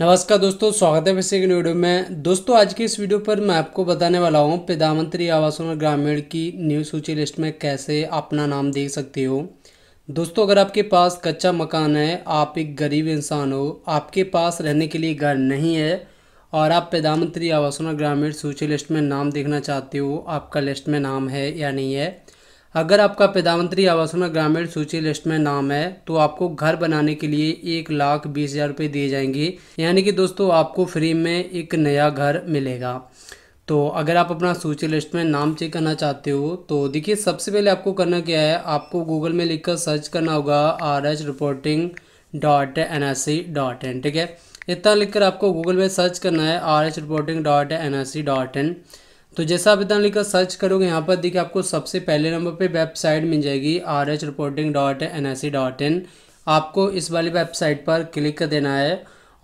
नमस्कार दोस्तों स्वागत है वैसे एक वीडियो में दोस्तों आज की इस वीडियो पर मैं आपको बताने वाला हूँ प्रधानमंत्री आवास और ग्रामीण की न्यू सूची लिस्ट में कैसे अपना नाम देख सकते हो दोस्तों अगर आपके पास कच्चा मकान है आप एक गरीब इंसान हो आपके पास रहने के लिए घर नहीं है और आप प्रधानमंत्री आवास और ग्रामीण सूची लिस्ट में नाम देखना चाहते हो आपका लिस्ट में नाम है या नहीं है अगर आपका प्रधानमंत्री आवास में ग्रामीण सूची लिस्ट में नाम है तो आपको घर बनाने के लिए एक लाख बीस हज़ार रुपये दिए जाएंगे यानी कि दोस्तों आपको फ्री में एक नया घर मिलेगा तो अगर आप अपना सूची लिस्ट में नाम चेक करना चाहते हो तो देखिए सबसे पहले आपको करना क्या है आपको गूगल में लिखकर सर्च करना होगा R H reporting dot N S C dot in ठीक है इतना लिखकर आपको गूगल में सर्च करना है R H reporting dot N S C dot in तो जैसा आप इतना लिखकर सर्च करोगे यहाँ पर देखिए आपको सबसे पहले नंबर पे वेबसाइट मिल जाएगी R H reporting dot N I C dot in आपको इस वाली वेबसाइट पर क्लिक कर देना है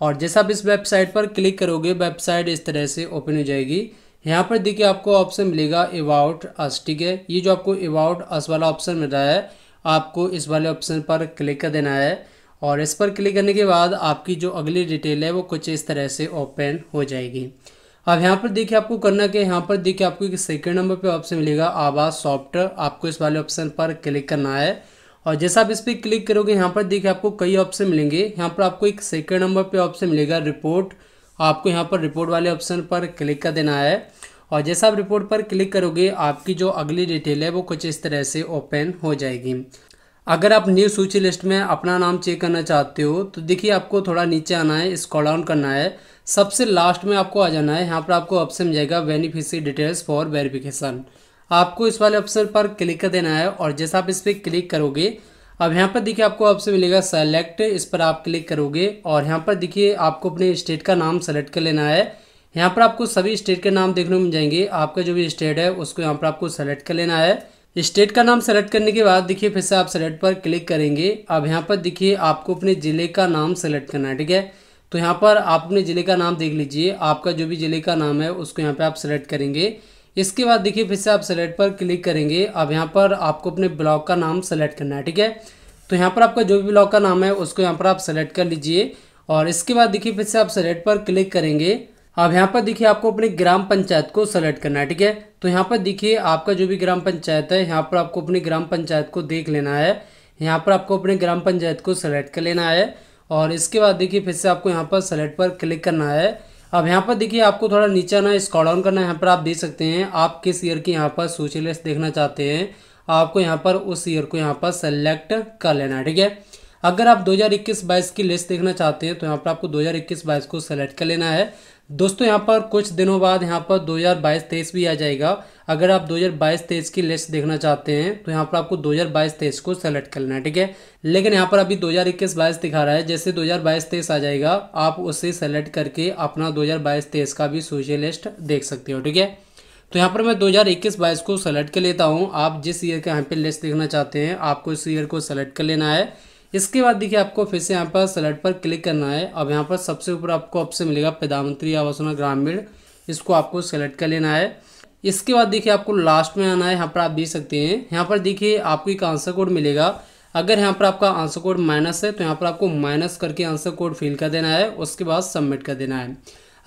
और जैसा आप इस वेबसाइट पर क्लिक करोगे वेबसाइट इस तरह से ओपन हो जाएगी यहाँ पर देखिए आपको ऑप्शन मिलेगा अबाउट अस ठीक है ये जो आपको अबाउट अस वाला ऑप्शन मिल रहा है आपको इस वाले ऑप्शन पर क्लिक कर देना है और इस पर क्लिक करने के बाद आपकी जो अगली डिटेल है वो कुछ इस तरह से ओपन हो जाएगी अब यहाँ पर देखिए आपको करना क्या यहाँ पर देखिए आपको एक सेकेंड नंबर पे ऑप्शन मिलेगा आवाज़ सॉफ्टवेयर आपको इस वाले ऑप्शन पर क्लिक करना है और जैसा आप इस पर क्लिक करोगे यहाँ पर देखिए आपको कई ऑप्शन मिलेंगे यहाँ पर आपको एक सेकेंड नंबर पे ऑप्शन मिलेगा रिपोर्ट आपको यहाँ पर रिपोर्ट वाले ऑप्शन पर क्लिक कर देना है और जैसा आप रिपोर्ट पर क्लिक करोगे आपकी जो अगली डिटेल है वो कुछ इस तरह से ओपन हो जाएगी अगर आप न्यू सूची लिस्ट में अपना नाम चेक करना चाहते हो तो देखिए आपको थोड़ा नीचे आना है स्कॉल डाउन करना है सबसे लास्ट में आपको आ जाना है यहाँ पर आपको ऑप्शन मिल जाएगा बेनिफिशरी डिटेल्स फॉर वेरिफिकेशन आपको इस वाले ऑप्शन पर क्लिक कर देना है और जैसा आप इस पर क्लिक करोगे अब यहाँ पर देखिए आपको ऑप्शन मिलेगा सेलेक्ट इस पर आप क्लिक करोगे और यहाँ पर देखिए आपको अपने स्टेट का नाम सेलेक्ट कर लेना है यहाँ पर आपको सभी स्टेट के नाम देखने में मिल जाएंगे आपका जो भी स्टेट है उसको यहाँ पर आपको सेलेक्ट कर लेना है स्टेट का नाम सेलेक्ट करने के बाद देखिए फिर से आप सेलेक्ट पर क्लिक करेंगे अब यहाँ पर देखिए आपको अपने ज़िले का नाम सेलेक्ट करना है ठीक है तो यहाँ पर आप अपने ज़िले का नाम देख लीजिए आपका जो भी ज़िले का नाम है उसको यहाँ पर आप सेलेक्ट करेंगे इसके बाद देखिए फिर से आप सेलेक्ट पर क्लिक करेंगे अब यहाँ पर आपको अपने ब्लॉक का नाम सेलेक्ट करना है ठीक है तो यहाँ पर आपका जो भी ब्लॉक का नाम है उसको यहाँ पर आप सेलेक्ट कर लीजिए और इसके बाद देखिए फिर से आप सेलेक्ट पर क्लिक करेंगे अब यहाँ पर देखिए आपको अपने ग्राम पंचायत को सेलेक्ट करना है ठीक है तो यहाँ पर देखिए आपका जो भी ग्राम पंचायत है यहाँ पर आपको अपने ग्राम पंचायत को देख लेना है यहाँ पर आपको अपने ग्राम पंचायत को सेलेक्ट कर लेना है और इसके बाद देखिए फिर से आपको यहाँ पर सेलेक्ट पर क्लिक करना है अब यहाँ पर देखिए आपको थोड़ा नीचे आना है स्कॉल ऑन करना है यहाँ पर आप देख सकते हैं आप किस ईयर की यहाँ पर सूची लिस्ट देखना चाहते हैं आपको यहाँ पर उस ईयर को यहाँ पर सेलेक्ट कर लेना है ठीक है अगर आप 2021-22 की लिस्ट देखना चाहते हैं तो यहाँ पर आपको 2021-22 को सेलेक्ट कर लेना है दोस्तों यहाँ पर कुछ दिनों बाद यहाँ पर 2022-23 भी आ जाएगा अगर आप 2022-23 की लिस्ट देखना चाहते हैं तो यहाँ पर आपको 2022-23 को सेलेक्ट कर लेना है ठीक है लेकिन यहाँ पर अभी 2021-22 दिखा रहा है जैसे 2022-23 आ जाएगा आप उसे सेलेक्ट करके अपना 2022-23 का भी सोशल लिस्ट देख सकते हो ठीक है तो यहाँ पर मैं 2021-22 को सेलेक्ट कर लेता हूँ आप जिस ईयर का यहाँ पर लिस्ट देखना चाहते हैं आपको इस ईयर को सेलेक्ट कर लेना है इसके बाद देखिए आपको फिर से यहाँ पर सेलेक्ट पर क्लिक करना है अब यहाँ पर सबसे ऊपर आपको ऑप्शन मिलेगा प्रधानमंत्री आवास ग्रामीण इसको आपको सेलेक्ट कर लेना है इसके बाद देखिए आपको लास्ट में आना है यहाँ पर आप देख सकते हैं यहाँ पर देखिए आपको एक आंसर कोड मिलेगा अगर यहाँ पर आपका आंसर कोड माइनस है तो यहाँ पर आपको माइनस करके आंसर कोड फिल कर देना है उसके बाद सबमिट कर देना है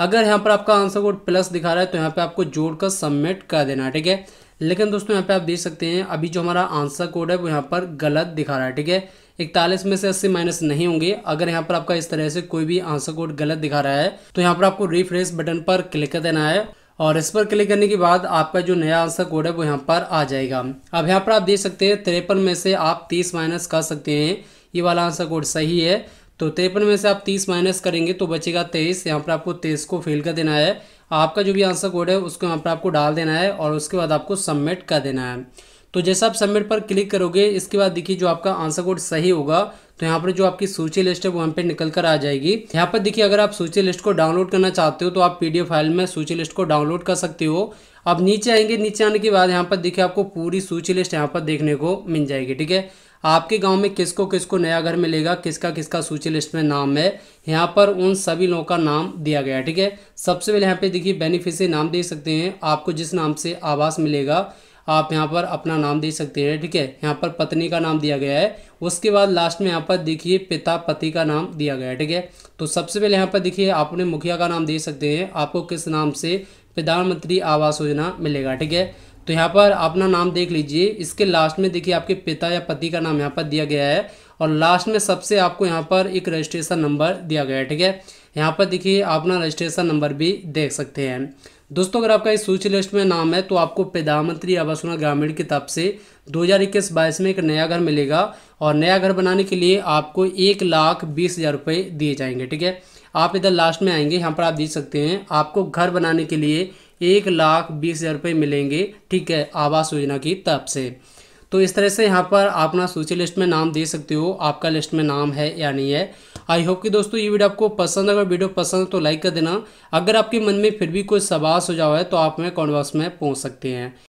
अगर यहाँ पर आपका आंसर कोड प्लस दिखा रहा है तो यहाँ पर आपको जोड़ कर सबमिट कर देना है ठीक है लेकिन दोस्तों यहाँ पर आप देख सकते हैं अभी जो हमारा आंसर कोड है वो यहाँ पर गलत दिखा रहा है ठीक है इकतालीस में से अस्सी माइनस नहीं होंगे अगर यहाँ पर आपका इस तरह से कोई भी आंसर कोड गलत दिखा रहा है तो यहाँ पर आपको रिफ्रेश बटन पर क्लिक कर देना है और इस पर क्लिक करने के बाद आपका जो नया आंसर कोड है वो यहाँ पर आ जाएगा अब यहाँ पर आप देख सकते हैं तिरपन में से आप तीस माइनस कर सकते हैं ये वाला आंसर कोड सही है तो तिरपन में से आप तीस माइनस करेंगे तो बचेगा तेईस यहाँ पर आपको तेईस को फेल कर देना है आपका जो भी आंसर कोड है उसको यहाँ पर आपको डाल देना है और उसके बाद आपको सबमिट कर देना है तो जैसा आप सबमिट पर क्लिक करोगे इसके बाद देखिए जो आपका आंसर कोड सही होगा तो यहाँ पर जो आपकी सूची लिस्ट है वो यहाँ पे निकल कर आ जाएगी यहाँ पर देखिए अगर आप सूची लिस्ट को डाउनलोड करना चाहते हो तो आप पीडीएफ फाइल में सूची लिस्ट को डाउनलोड कर सकते हो आप नीचे आएंगे नीचे आने के बाद यहाँ पर देखिए आपको पूरी सूची लिस्ट यहाँ पर देखने को मिल जाएगी ठीक है आपके गांव में किसको किसको नया घर मिलेगा किसका किसका सूची लिस्ट में नाम है यहाँ पर उन सभी लोगों का नाम दिया गया ठीक है सबसे पहले यहाँ पे देखिए बेनिफिशियरी नाम दे सकते हैं आपको जिस नाम से आवास मिलेगा आप यहाँ पर अपना नाम दे सकते हैं ठीक है यहाँ पर पत्नी का नाम दिया गया है उसके बाद लास्ट में यहाँ पर देखिए पिता पति का नाम दिया गया है ठीक है तो सबसे पहले यहाँ पर देखिए आपने मुखिया का नाम दे सकते हैं आपको किस नाम से प्रधानमंत्री आवास योजना मिलेगा ठीक है तो यहाँ पर अपना नाम देख लीजिए इसके लास्ट में देखिए आपके पिता या पति का नाम यहाँ पर दिया गया है और लास्ट में सबसे आपको यहाँ पर एक रजिस्ट्रेशन नंबर दिया गया है ठीक है यहाँ पर देखिए अपना रजिस्ट्रेशन नंबर भी देख सकते हैं दोस्तों अगर आपका इस सूची लिस्ट में नाम है तो आपको प्रधानमंत्री आवास योजना ग्रामीण की तरफ से 2021-22 में एक नया घर मिलेगा और नया घर बनाने के लिए आपको एक लाख बीस हज़ार रुपये दिए जाएंगे ठीक है आप इधर लास्ट में आएंगे यहाँ पर आप देख सकते हैं आपको घर बनाने के लिए एक लाख बीस हज़ार रुपये मिलेंगे ठीक है आवास योजना की तरफ से तो इस तरह से यहाँ पर आप अपना सूची लिस्ट में नाम दे सकते हो आपका लिस्ट में नाम है या नहीं है आई होप कि दोस्तों ये वीडियो आपको पसंद अगर वीडियो पसंद तो लाइक कर देना अगर आपके मन में फिर भी कोई सवाल सुझाव है तो आप हमें कॉमेंट बॉक्स में पहुँच सकते हैं